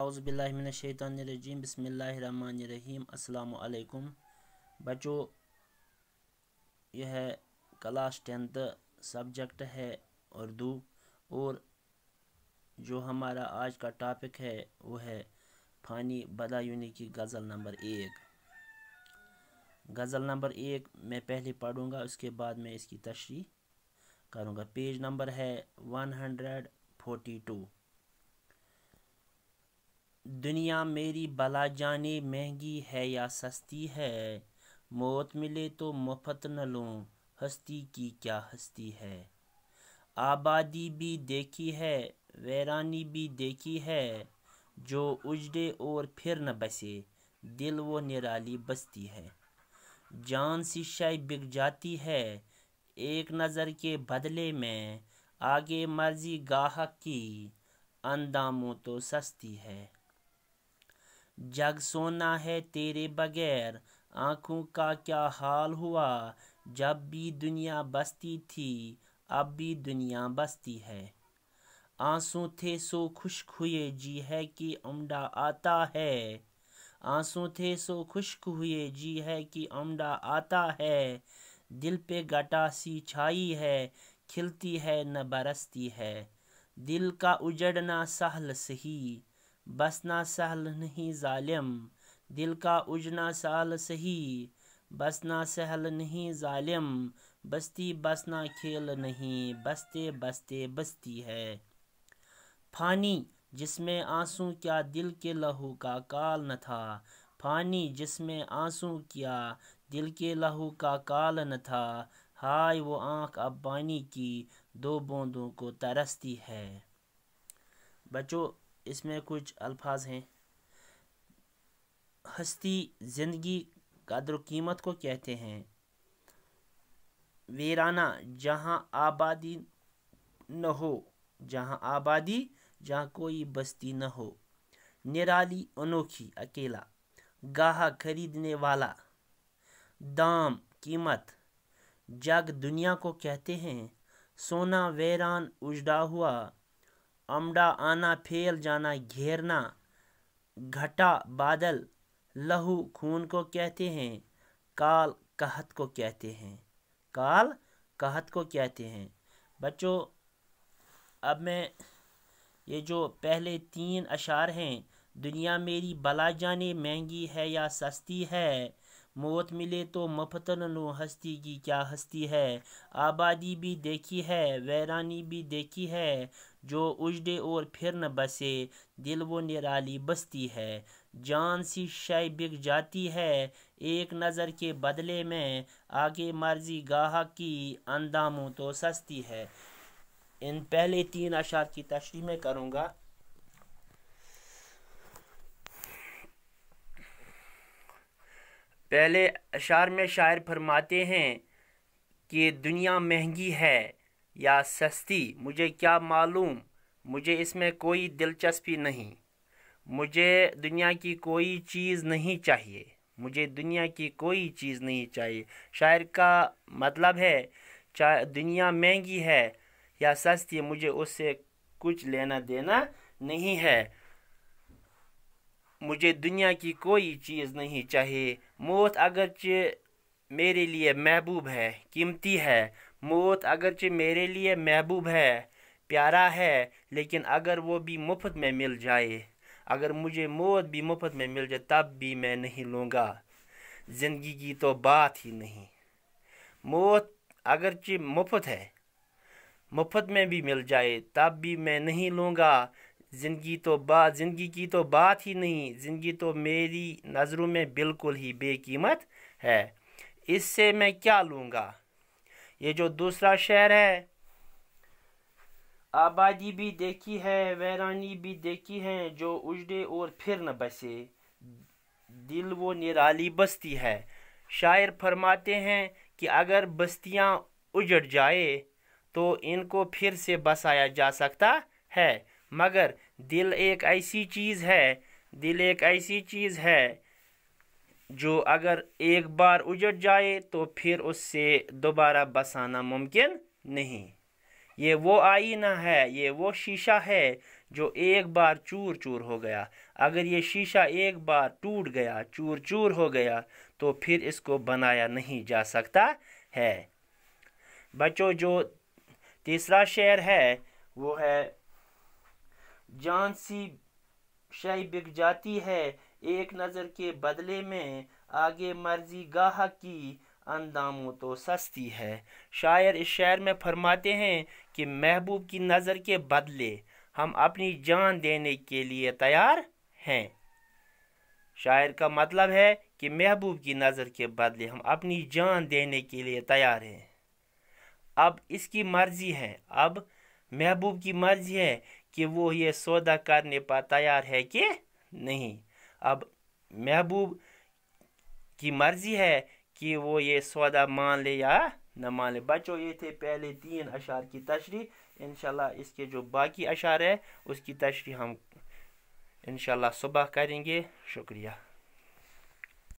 अज़बिल्लिमिनशैतरजीम बसमीम अलकुम बच्चों यह क्लास टेंथ सब्जेक्ट है उर्दू और जो हमारा आज का टॉपिक है वो है फ़ानी बदायूनी की गज़ल नंबर एक गज़ल नंबर एक मैं पहले पढ़ूँगा उसके बाद मैं इसकी तशरी करूँगा पेज नंबर है वन हंड्रेड फोटी टू दुनिया मेरी बला जाने महंगी है या सस्ती है मौत मिले तो मुफ्त न लूँ हस्ती की क्या हस्ती है आबादी भी देखी है वैरानी भी देखी है जो उजड़े और फिर न बसे दिल वो निराली बसती है जान सी शय बिक जाती है एक नज़र के बदले में आगे मर्जी गाहक की अंदामों तो सस्ती है जग सोना है तेरे बगैर आँखों का क्या हाल हुआ जब भी दुनिया बसती थी अब भी दुनिया बसती है आंसू थे सो खुश्क हुए जी है कि उमड़ा आता है आंसू थे सो खुश्क हुए जी है कि उमड़ा आता है दिल पे गटा सी छाई है खिलती है न बरसती है दिल का उजड़ना सहल सही बसना सहल नहीं ालिम दिल का उजना साल सही बसना सहल नहीं ालिम बस्ती बसना खेल नहीं बसते बसते बस्ती है फानी जिसमें आंसू क्या दिल के लहू का काल न था फानी जिसमें आंसू किया दिल के लहू का काल न था हाय वो आंख अब पानी की दो बूंदों को तरसती है बच्चों इसमें कुछ अल्फाज हैं हस्ती ज़िंदगी कदर कीमत को कहते हैं वीराना जहाँ आबादी न हो जहाँ आबादी जहाँ कोई बस्ती न हो निराली अनोखी अकेला गाहा खरीदने वाला दाम कीमत जग दुनिया को कहते हैं सोना वेरान उजड़ा हुआ अमड़ा आना फैल जाना घेरना घटा बादल लहू खून को कहते हैं काल कहत को कहते हैं काल कहत को कहते हैं बच्चों अब मैं ये जो पहले तीन अशार हैं दुनिया मेरी बला जाने महंगी है या सस्ती है मौत मिले तो मफतन नो हस्ती की क्या हस्ती है आबादी भी देखी है वैरानी भी देखी है जो उजडे और फिर न बसे दिल वो निराली बस्ती है जान सी शय बिक जाती है एक नज़र के बदले में आगे मर्जी गाहक की अंदामों तो सस्ती है इन पहले तीन अशार की तशरी में करूँगा पहले अशार में शायर फरमाते हैं कि दुनिया महंगी है या सस्ती मुझे क्या मालूम मुझे इसमें कोई दिलचस्पी नहीं मुझे दुनिया की कोई चीज़ नहीं चाहिए मुझे दुनिया की कोई चीज़ नहीं चाहिए शायर का मतलब है चाहे दुनिया महंगी है या सस्ती मुझे उससे कुछ लेना देना नहीं है मुझे दुनिया की कोई चीज़ नहीं चाहिए मौत अगरचे मेरे लिए महबूब है कीमती है मौत अगरचे मेरे लिए महबूब है प्यारा है लेकिन अगर वो भी मुफ्त में मिल जाए अगर मुझे मौत भी मुफ्त में मिल जाए तब भी मैं नहीं लूँगा ज़िंदगी की तो बात ही नहीं मौत अगरचे मुफ्त है मुफ्त में भी मिल जाए तब भी मैं नहीं लूँगा ज़िंदगी तो बात ज़िंदगी की तो बात ही नहीं ज़िंदगी तो मेरी नज़रों में बिल्कुल ही बेकीमत है इससे मैं क्या लूँगा ये जो दूसरा शहर है आबादी भी देखी है वैरानी भी देखी है जो उजड़े और फिर न बसे दिल वो निराली बस्ती है शायर फरमाते हैं कि अगर बस्तियाँ उजड़ जाए तो इनको फिर से बसाया जा सकता है मगर दिल एक ऐसी चीज़ है दिल एक ऐसी चीज़ है जो अगर एक बार उजड़ जाए तो फिर उससे दोबारा बसाना मुमकिन नहीं ये वो आईना है ये वो शीशा है जो एक बार चूर चूर हो गया अगर ये शीशा एक बार टूट गया चूर चूर हो गया तो फिर इसको बनाया नहीं जा सकता है बच्चों जो तीसरा शेर है वो है जान सी शय बिक जाती है एक नज़र के बदले में आगे मर्जी गाह की अंदामों तो सस्ती है शायर इस शायर में फरमाते हैं कि महबूब की नज़र के बदले हम अपनी जान देने के लिए तैयार हैं शायर का मतलब है कि महबूब की नज़र के बदले हम अपनी जान देने के लिए तैयार हैं अब इसकी मर्ज़ी है अब महबूब की मर्ज़ी है कि वो ये सौदा करने पर तैयार है कि नहीं अब महबूब की मर्ज़ी है कि वो ये सौदा मान ले या न मान ले बच्चों ये थे पहले तीन अशार की तशरी इन इसके जो बाकी अशार है उसकी तशरी हम इन सुबह करेंगे शुक्रिया